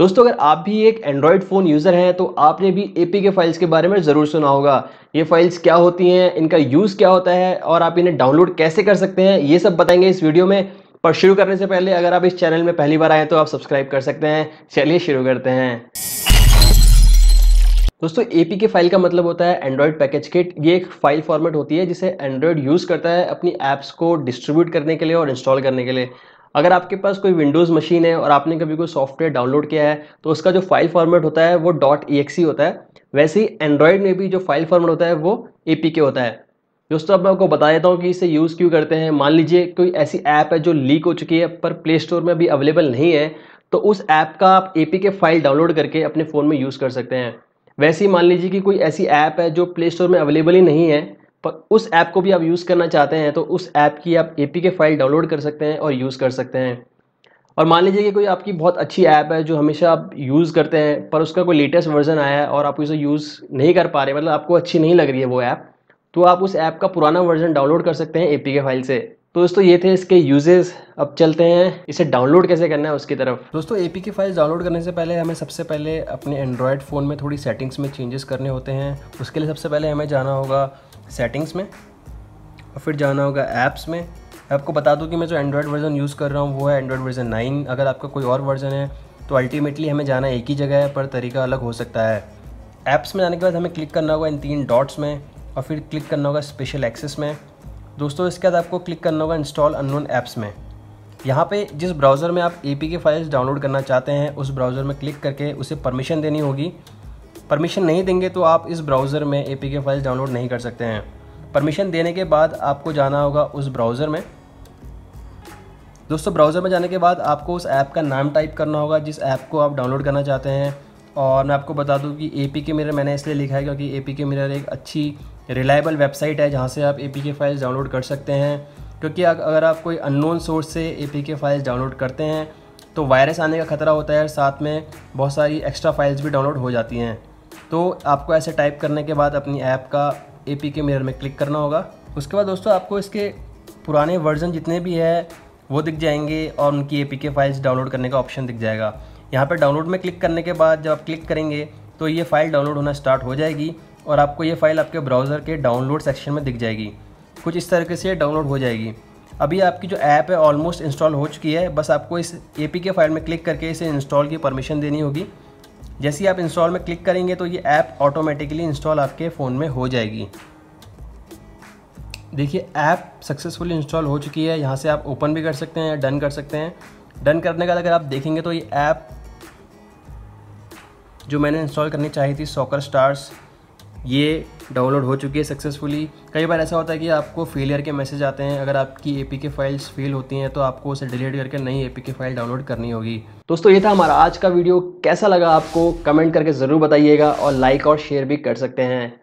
दोस्तों अगर आप भी एक एंड्रॉयड फ़ोन यूज़र हैं तो आपने भी ए के फाइल्स के बारे में ज़रूर सुना होगा ये फाइल्स क्या होती हैं इनका यूज़ क्या होता है और आप इन्हें डाउनलोड कैसे कर सकते हैं ये सब बताएंगे इस वीडियो में पर शुरू करने से पहले अगर आप इस चैनल में पहली बार आए तो आप सब्सक्राइब कर सकते हैं चलिए शुरू करते हैं दोस्तों के फाइल का मतलब होता है एंड्रॉयड पैकेज किट ये एक फाइल फॉर्मेट होती है जिसे एंड्रॉयड यूज़ करता है अपनी ऐप्स को डिस्ट्रीब्यूट करने के लिए और इंस्टॉल करने के लिए अगर आपके पास कोई विंडोज़ मशीन है और आपने कभी कोई सॉफ्टवेयर डाउनलोड किया है तो उसका जो फाइल फॉर्मेट होता है वो डॉट होता है वैसे ही एंड्रॉयड में भी जो फाइल फॉर्मेट होता है वो ए होता है दोस्तों अब मैं आपको बता देता हूँ कि इसे यूज़ क्यों करते हैं मान लीजिए कोई ऐसी ऐप है जो लीक हो चुकी है पर प्ले स्टोर में अभी अवेलेबल नहीं है तो उस ऐप का आप ए के फाइल डाउनलोड करके अपने फ़ोन में यूज़ कर सकते हैं वैसे ही मान लीजिए कि कोई ऐसी ऐप है जो प्ले स्टोर में अवेलेबल ही नहीं है उस ऐप को भी आप यूज़ करना चाहते हैं तो उस ऐप की आप A P K file download कर सकते हैं और यूज़ कर सकते हैं और मान लीजिए कि कोई आपकी बहुत अच्छी ऐप है जो हमेशा आप यूज़ करते हैं पर उसका कोई लेटेस्ट वर्जन आया है और आप उसे यूज़ नहीं कर पा रहे मतलब आपको अच्छी नहीं लग रही है वो ऐप तो आप उस ऐप का पुराना वर्जन डाउनलोड कर सकते हैं ए के फाइल से तो दोस्तों ये थे इसके यूजेस अब चलते हैं इसे डाउनलोड कैसे करना है उसकी तरफ दोस्तों A P K file download करने से पहले हमें सबसे पहले अपने एंड्रॉयड फ़ोन में थोड़ी सेटिंग्स में चेंजेस करने होते हैं उसके लिए सबसे पहले हमें जाना होगा सेटिंग्स में और फिर जाना होगा ऐप्स में आपको बता दूँ कि मैं जो एंड्रॉयड वर्ज़न यूज़ कर रहा हूँ वो है एंड्रॉयड वर्ज़न नाइन अगर आपका कोई और वर्ज़न है तो अल्टीमेटली हमें जाना एक ही जगह है पर तरीका अलग हो सकता है ऐप्स में जाने के बाद हमें क्लिक करना होगा इन तीन डॉट्स में और फिर क्लिक करना होगा स्पेशल एक्सेस में दोस्तों इसके बाद आपको क्लिक करना होगा इंस्टॉल अननोन ऐप्स में यहाँ पे जिस ब्राउज़र में आप ए के फाइल्स डाउनलोड करना चाहते हैं उस ब्राउज़र में क्लिक करके उसे परमिशन देनी होगी परमिशन नहीं देंगे तो आप इस ब्राउज़र में ए के फाइल्स डाउनलोड नहीं कर सकते हैं परमिशन देने के बाद आपको जाना होगा उस ब्राउज़र में दोस्तों ब्राउज़र में जाने के बाद आपको उस ऐप का नाम टाइप करना होगा जिस ऐप को आप डाउनलोड करना चाहते हैं और मैं आपको बता दूं कि ए पी के मिरर मैंने इसलिए लिखा है क्योंकि ए पी के मिरर एक अच्छी रिलायबल वेबसाइट है जहाँ से आप A P K files download कर सकते हैं क्योंकि अगर आप कोई अननोन सोर्स से A P K files download करते हैं तो वायरस आने का ख़तरा होता है और साथ में बहुत सारी एक्स्ट्रा फाइल्स भी डाउनलोड हो जाती हैं तो आपको ऐसे टाइप करने के बाद अपनी ऐप का ए पी के मिरर में क्लिक करना होगा उसके बाद दोस्तों आपको इसके पुराने वर्जन जितने भी है वो दिख जाएंगे और उनकी A P K files download करने का ऑप्शन दिख जाएगा यहाँ पर डाउनलोड में क्लिक करने के बाद जब आप क्लिक करेंगे तो ये फ़ाइल डाउनलोड होना स्टार्ट हो जाएगी और आपको ये फ़ाइल आपके ब्राउज़र के डाउनलोड सेक्शन में दिख जाएगी कुछ इस तरीके से डाउनलोड हो जाएगी अभी आपकी जो ऐप है ऑलमोस्ट इंस्टॉल हो चुकी है बस आपको इस ए के फाइल में क्लिक करके इसे इंस्टॉल की परमिशन देनी होगी जैसे ही आप इंस्टॉल में क्लिक करेंगे तो ये ऐप ऑटोमेटिकली इंस्टॉल आपके फ़ोन में हो जाएगी देखिए ऐप सक्सेसफुली इंस्टॉल हो चुकी है यहाँ से आप ओपन भी कर सकते हैं डन कर सकते हैं डन करने के बाद अगर आप देखेंगे तो ये ऐप जो मैंने इंस्टॉल करनी चाहिए थी सॉकर स्टार्स ये डाउनलोड हो चुकी है सक्सेसफुली कई बार ऐसा होता है कि आपको फेलियर के मैसेज आते हैं अगर आपकी A P K files fail होती हैं तो आपको उसे डिलीट करके नई A P K file download करनी होगी दोस्तों ये था हमारा आज का वीडियो कैसा लगा आपको कमेंट करके ज़रूर बताइएगा और लाइक और शेयर भी कर सकते हैं